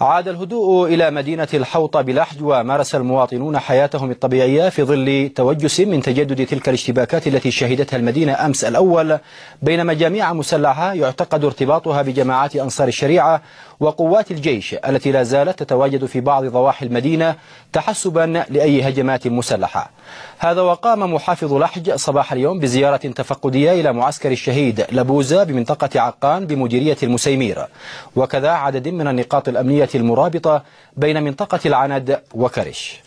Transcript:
عاد الهدوء إلى مدينة الحوطة بلحج ومارس المواطنون حياتهم الطبيعية في ظل توجس من تجدد تلك الاشتباكات التي شهدتها المدينة أمس الأول بين مجاميع مسلحة يعتقد ارتباطها بجماعات أنصار الشريعة وقوات الجيش التي لا زالت تتواجد في بعض ضواحي المدينة تحسبا لأي هجمات مسلحة هذا وقام محافظ لحج صباح اليوم بزيارة تفقدية إلى معسكر الشهيد لبوزة بمنطقة عقان بمديرية المسيمير وكذا عدد من النقاط الأمنية المرابطة بين منطقة العند وكرش